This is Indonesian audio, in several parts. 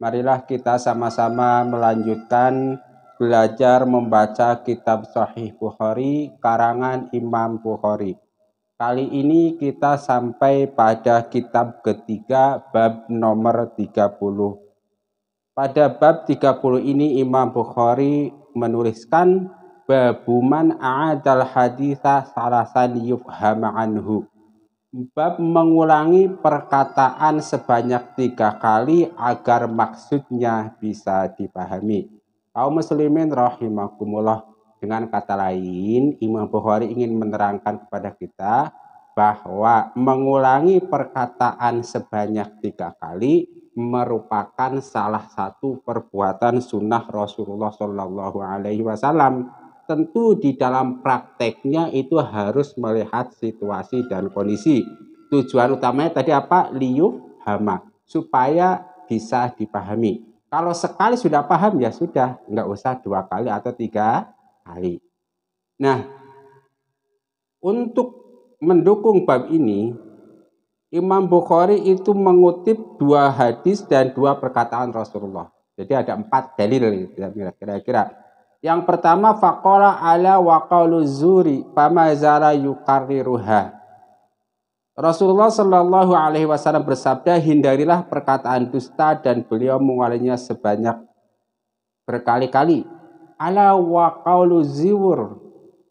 marilah kita sama-sama melanjutkan belajar membaca kitab Sahih Bukhari karangan Imam Bukhari. Kali ini kita sampai pada kitab ketiga bab nomor 30. Pada bab 30 ini Imam Bukhari menuliskan babuman a'adal haditha salasan yufham anhu Bab mengulangi perkataan sebanyak tiga kali agar maksudnya bisa dipahami. Kaum muslimin rahimakumullah. Dengan kata lain, Imam Bukhari ingin menerangkan kepada kita bahwa mengulangi perkataan sebanyak tiga kali merupakan salah satu perbuatan sunnah Rasulullah Shallallahu Alaihi Wasallam tentu di dalam prakteknya itu harus melihat situasi dan kondisi. Tujuan utamanya tadi apa? Liu hama supaya bisa dipahami. Kalau sekali sudah paham ya sudah, nggak usah dua kali atau tiga kali. Nah, untuk mendukung bab ini, Imam Bukhari itu mengutip dua hadis dan dua perkataan Rasulullah. Jadi ada empat dalil kira-kira. Yang pertama faqala ala wa qaulu zuri famazara Rasulullah Shallallahu Alaihi Wasallam bersabda, hindarilah perkataan dusta dan beliau mengulanginya sebanyak berkali-kali. Ala wa ziwur.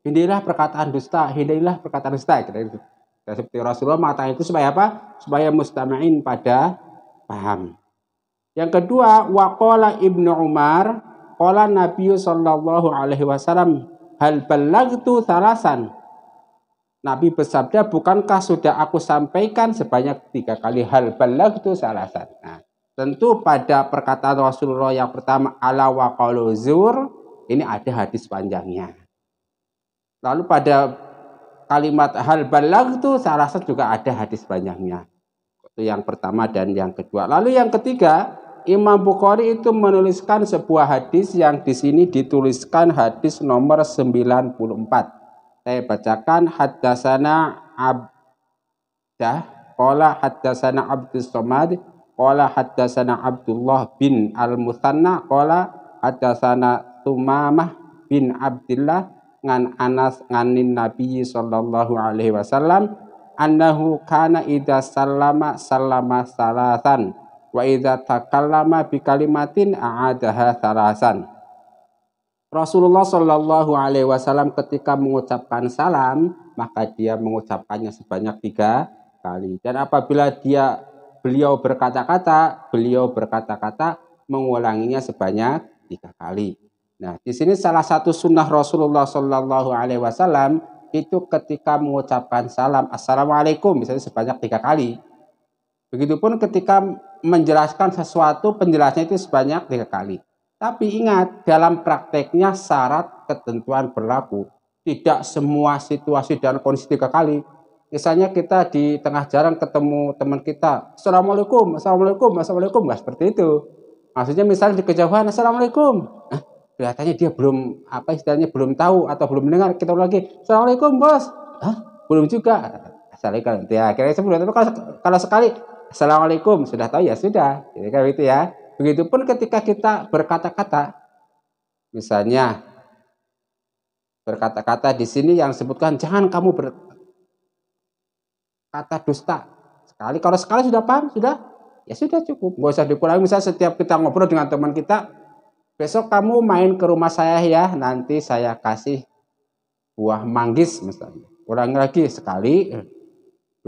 Hindarilah perkataan dusta, hindarilah perkataan dusta. Dan gitu. nah, seperti Rasulullah mengatakan itu supaya apa? Supaya mustamain pada paham. Yang kedua, waqala Ibnu Umar Qala Nabi sallallahu alaihi wasallam, "Hal itu salasan?" Nabi bersabda, "Bukankah sudah aku sampaikan sebanyak tiga kali hal itu salasan?" Nah, tentu pada perkataan Rasulullah yang pertama ala wa zur ini ada hadis panjangnya. Lalu pada kalimat hal itu salasan juga ada hadis panjangnya. Itu yang pertama dan yang kedua. Lalu yang ketiga, Imam Bukhari itu menuliskan sebuah hadis yang di sini dituliskan hadis nomor 94. Saya bacakan hadasana Abdah Qala hadasana Abdus Somad Qala hadasana Abdullah bin Al-Musanna Qala hadasana Tumamah bin Abdullah ngan Anas nganin Nabi sallallahu alaihi wasallam annahu kana idza sallama sallama salatan wa idza takallama bi kalimatin a'adaha salasan. Rasulullah Shallallahu Alaihi Wasallam ketika mengucapkan salam maka dia mengucapkannya sebanyak tiga kali dan apabila dia beliau berkata-kata beliau berkata-kata mengulanginya sebanyak tiga kali. Nah di sini salah satu sunnah Rasulullah Shallallahu Alaihi Wasallam itu ketika mengucapkan salam assalamualaikum misalnya sebanyak tiga kali Begitupun ketika menjelaskan sesuatu, penjelasannya itu sebanyak tiga kali. Tapi ingat, dalam prakteknya syarat ketentuan berlaku. Tidak semua situasi dan kondisi tiga kali. Misalnya kita di tengah jalan ketemu teman kita, Assalamualaikum, Assalamualaikum, Assalamualaikum, nggak seperti itu. Maksudnya misalnya di kejauhan, Assalamualaikum. Nah, kelihatannya dia belum, apa istilahnya, belum tahu atau belum mendengar, kita lagi, Assalamualaikum bos. Hah? Belum juga. Assalamualaikum. Ya, akhirnya sebelum, tapi kalau, kalau sekali, Assalamualaikum, sudah tahu ya sudah. Jadi kayak gitu ya. Begitupun ketika kita berkata-kata, misalnya berkata-kata di sini yang disebutkan jangan kamu berkata dusta. Sekali kalau sekali sudah paham sudah ya sudah cukup, Gak usah dikurangi. Misalnya setiap kita ngobrol dengan teman kita, besok kamu main ke rumah saya ya, nanti saya kasih buah manggis misalnya. kurang lagi sekali,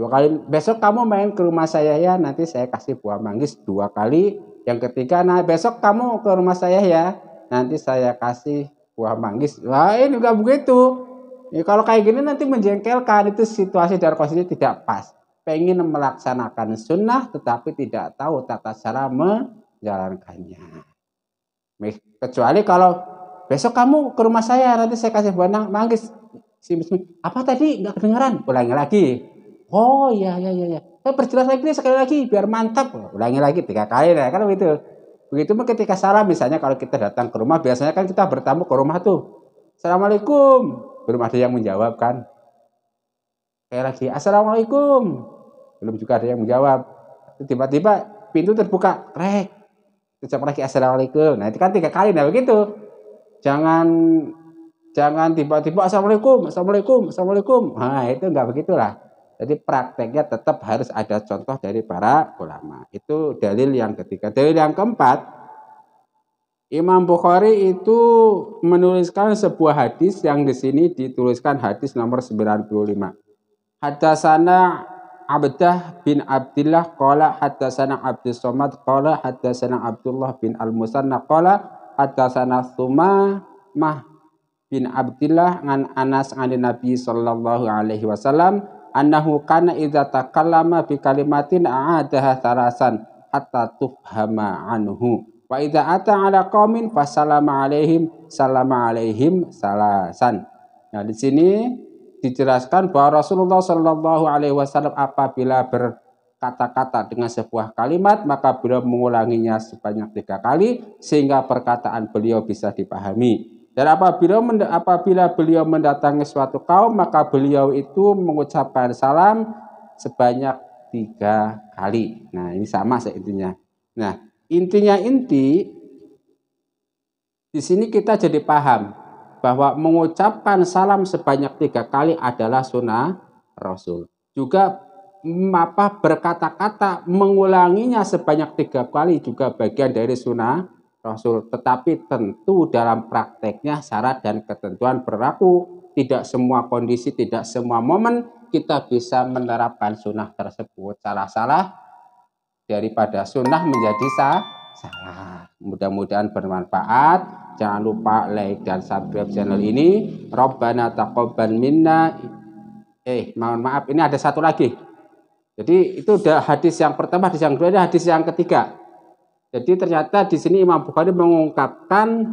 dua kali besok kamu main ke rumah saya ya nanti saya kasih buah manggis dua kali yang ketiga nah besok kamu ke rumah saya ya nanti saya kasih buah manggis wah ini juga begitu ya, kalau kayak gini nanti menjengkelkan itu situasi dan kondisi tidak pas pengen melaksanakan sunnah tetapi tidak tahu tata cara menjalankannya kecuali kalau besok kamu ke rumah saya nanti saya kasih buah manggis apa tadi nggak kedengeran ulangi lagi Oh iya iya iya. Saya eh, perjelas lagi nih sekali lagi biar mantap. Ulangi lagi tiga kali ya kan begitu. Begitu mah ketika salam misalnya kalau kita datang ke rumah biasanya kan kita bertamu ke rumah tuh. Assalamualaikum. Belum ada yang menjawab kan. Kayak lagi Assalamualaikum. Belum juga ada yang menjawab. Tiba-tiba pintu terbuka. Rek. Ucap lagi Assalamualaikum. Nah itu kan tiga kali nah begitu. Jangan jangan tiba-tiba Assalamualaikum, Assalamualaikum, Assalamualaikum. Nah itu enggak begitulah jadi prakteknya tetap harus ada contoh dari para ulama. Itu dalil yang ketiga. Dalil yang keempat, Imam Bukhari itu menuliskan sebuah hadis yang di sini dituliskan hadis nomor 95. Hadasana Abdah bin Abdullah qala hadasana Abdus Somad qala hadasana Abdullah bin Al-Musanna qala hadasana Sumamah bin Abdullah ngan Anas an Nabi sallallahu alaihi wasallam annahu kana idza takallama bi kalimatin a'adaha tarasan hatta tufhama anhu wa idza ata ala qaumin salama alaihim salama alaihim salasan nah di sini dijelaskan bahwa Rasulullah Shallallahu alaihi wasallam apabila berkata-kata dengan sebuah kalimat maka beliau mengulanginya sebanyak tiga kali sehingga perkataan beliau bisa dipahami dan apabila apabila beliau mendatangi suatu kaum, maka beliau itu mengucapkan salam sebanyak tiga kali. Nah, ini sama seintinya. Nah, intinya inti di sini kita jadi paham bahwa mengucapkan salam sebanyak tiga kali adalah sunnah Rasul. Juga mm, apa berkata-kata mengulanginya sebanyak tiga kali juga bagian dari sunnah Rasul. Tetapi tentu dalam prakteknya syarat dan ketentuan berlaku. Tidak semua kondisi, tidak semua momen kita bisa menerapkan sunnah tersebut. Salah-salah daripada sunnah menjadi sah, salah. Mudah-mudahan bermanfaat. Jangan lupa like dan subscribe channel ini. Robbana taqobban minna. Eh, mohon maaf, ini ada satu lagi. Jadi itu udah hadis yang pertama, hadis yang kedua, ada hadis yang ketiga. Jadi ternyata di sini Imam Bukhari mengungkapkan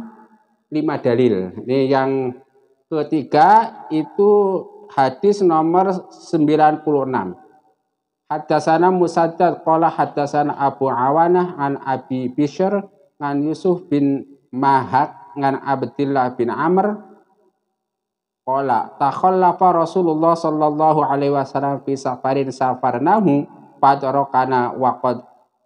lima dalil. Ini yang ketiga itu hadis nomor 96. Hadasana Musaddad qala hadasana Abu Awanah an Abi Bishr an Yusuf bin Mahak an Abdillah bin Amr qala takhallafa Rasulullah sallallahu alaihi wasallam fi safarin safarnahu fadrakana wa qad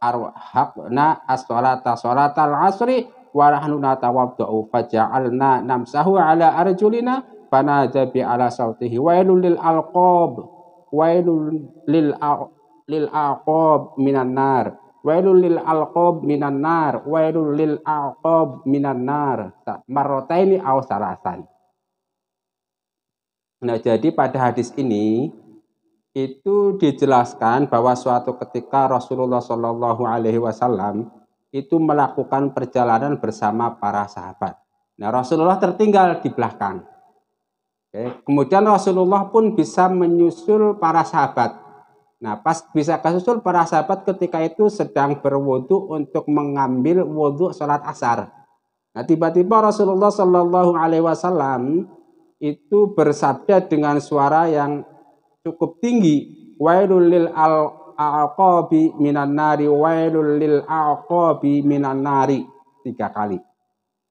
arhaqna as-salata salatal asri wa nahnu natawaddu faja'alna namsahu ala arjulina fanada bi ala sautihi wailul lil alqab wailul lil lil aqab minan nar wailul lil alqab minan nar wailul lil aqab minan nar marrataini aw salasan Nah, jadi pada hadis ini itu dijelaskan bahwa suatu ketika Rasulullah Shallallahu Alaihi Wasallam itu melakukan perjalanan bersama para sahabat. Nah Rasulullah tertinggal di belakang. Oke. Kemudian Rasulullah pun bisa menyusul para sahabat. Nah pas bisa kesusul para sahabat ketika itu sedang berwudhu untuk mengambil wudhu sholat asar. Nah tiba-tiba Rasulullah Shallallahu Alaihi Wasallam itu bersabda dengan suara yang cukup tinggi wailul lil al aqabi minan nari wailul lil aqabi minan nari tiga kali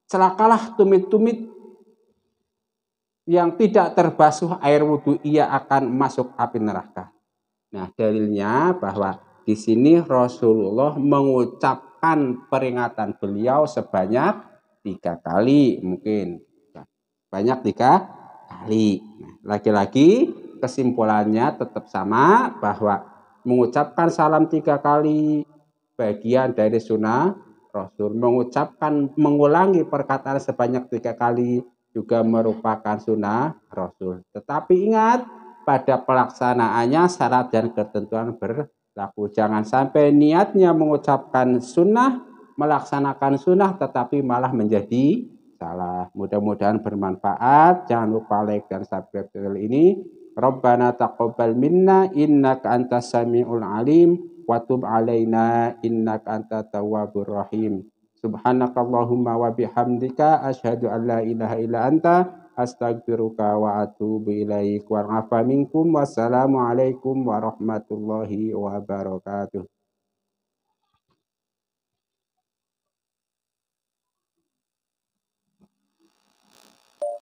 celakalah tumit-tumit yang tidak terbasuh air wudhu ia akan masuk api neraka nah dalilnya bahwa di sini Rasulullah mengucapkan peringatan beliau sebanyak tiga kali mungkin banyak tiga kali nah, lagi-lagi kesimpulannya tetap sama bahwa mengucapkan salam tiga kali bagian dari sunnah Rasul. Mengucapkan, mengulangi perkataan sebanyak tiga kali juga merupakan sunnah Rasul. Tetapi ingat, pada pelaksanaannya syarat dan ketentuan berlaku. Jangan sampai niatnya mengucapkan sunnah, melaksanakan sunnah tetapi malah menjadi salah. Mudah-mudahan bermanfaat. Jangan lupa like dan subscribe channel ini. Rabbana taqabbal minna innaka antas samiul alim wa tub alaina innaka antat tawwabur rahim. Subhanakallahumma wa bihamdika asyhadu an la ilaha illa anta astagfiruka wa atubu ilaik wa minkum wassalamu alaikum warahmatullahi wabarakatuh.